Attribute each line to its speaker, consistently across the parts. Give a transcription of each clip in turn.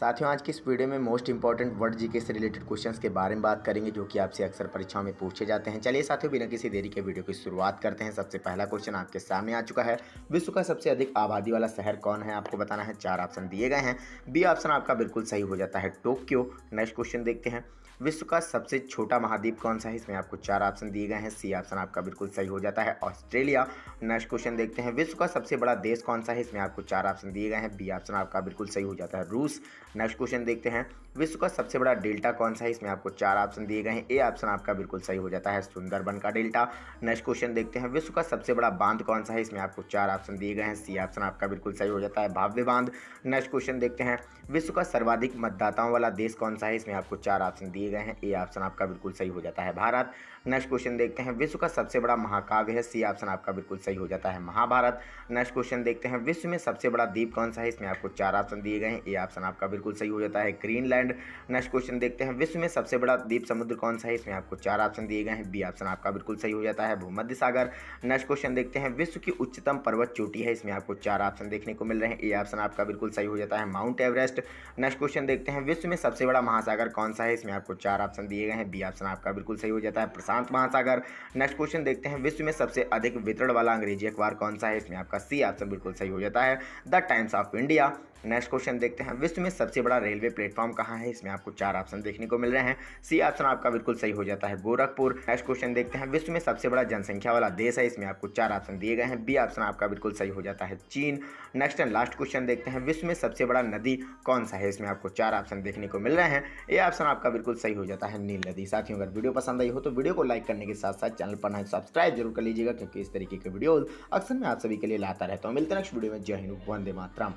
Speaker 1: साथियों आज की इस वीडियो में मोस्ट इंपॉर्टेंट वर्ड जीके से रिलेटेड क्वेश्चंस के बारे में बात करेंगे जो कि आपसे अक्सर परीक्षाओं में पूछे जाते हैं चलिए साथियों बिना किसी देरी के वीडियो की शुरुआत करते हैं सबसे पहला क्वेश्चन आपके सामने आ चुका है विश्व का सबसे अधिक आबादी वाला शहर कौन है आपको बताना है चार ऑप्शन दिए गए हैं बी ऑप्शन आपका बिल्कुल सही हो जाता है टोक्यो नेक्स्ट क्वेश्चन देखते हैं विश्व का सबसे छोटा महाद्वीप कौन सा है इसमें आपको चार ऑप्शन दिए गए हैं सी ऑप्शन आपका बिल्कुल सही हो जाता है ऑस्ट्रेलिया नेक्स्ट क्वेश्चन देखते हैं विश्व का सबसे बड़ा देश कौन सा है इसमें आपको चार ऑप्शन दिए गए हैं बी ऑप्शन आपका बिल्कुल सही हो जाता है रूस नेक्स्ट क्वेश्चन देखते हैं विश्व का सबसे बड़ा डेल्टा कौन सा है इसमें आपको चार ऑप्शन दिए गए हैं ए ऑप्शन आपका बिल्कुल सही हो जाता है सुंदरबन का डेल्टा नेक्स्ट क्वेश्चन देखते हैं विश्व का सबसे बड़ा बांध कौन सा है इसमें आपको चार ऑप्शन दिए गए हैं सी ऑप्शन आपका बिल्कुल सही हो जाता है भाव्य बांध नेक्स्ट क्वेश्चन देखते हैं विश्व का सर्वाधिक मतदाताओं वाला देश कौन सा है इसमें आपको चार ऑप्शन दिए गए हैं ए ऑप्शन आपका बिल्कुल सही हो जाता है भारत नेक्स्ट क्वेश्चन देखते हैं विश्व का सबसे बड़ा महाकाव्य है सी ऑप्शन आपका बिल्कुल सही हो जाता है महाभारत नेक्स्ट क्वेश्चन देखते हैं विश्व में सबसे बड़ा द्वीप कौन सा है इसमें आपको चार ऑप्शन दिए गए हैं ए ऑप्शन आपका बिल्कुल सही हो जाता है ग्रीनलैंड नेक्स्ट क्वेश्चन देखते हैं विश्व में सबसे बड़ा द्वीप समुद्र कौन सा है इसमें आपको चार ऑप्शन दिए गए हैं बी ऑप्शन आपका बिल्कुल सही हो जाता है भूमध्य सागर नेक्स्ट क्वेश्चन देखते हैं विश्व की उच्चतम पर्वत चोटी है इसमें आपको चार ऑप्शन देखने को मिल रहे हैं ए ऑप्शन आपका बिल्कुल सही हो जाता है माउंट एवरेस्ट नेक्स्ट क्वेश्चन देखते हैं विश्व में सबसे बड़ा महासागर कौन सा है इसमें आपको चार ऑप्शन दिए गए हैं बी ऑप्शन आपका बिल्कुल सही हो जाता है प्रशांत महासागर नेक्स्ट क्वेश्चन देखते हैं विश्व में सबसे अधिक वितरण वाला अंग्रेजी अखबार कौन सा है इसमें आपका सी ऑप्शन बिल्कुल सही हो जाता है the Times of India next question देखते हैं विश्व में सबसे बड़ा रेलवे प्लेटफॉर्म कहाँ है इसमें आपको चार ऑप्शन देखने को मिल रहे हैं सी ऑप्शन आपका बिल्कुल सही हो जाता है गोरखपुर नेक्स्ट क्वेश्चन देखते हैं विश्व में सबसे बड़ा जनसंख्या वाला देश है इसमें आपको चार ऑप्शन दिए गए हैं बी ऑप्शन आपका बिल्कुल सही हो जाता है चीन नेक्स्ट एंड लास्ट क्वेश्चन देखते हैं विश्व में सबसे बड़ा नदी कौन सा है इसमें आपको चार ऑप्शन देखने को मिल रहे हैं ए ऑप्शन आपका बिल्कुल सही हो जाता है नील नदी साथियों अगर वीडियो पसंद आई हो तो वीडियो को लाइक करने के साथ साथ चैनल पर सब्सक्राइब जरूर कर लीजिएगा क्योंकि इस तरीके के वीडियो अक्सर मैं आप सभी के लिए लाता रहता हूँ मिलते नेक्स्ट वीडियो में जय हिंद वंदे मातरम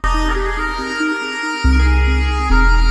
Speaker 1: 啊。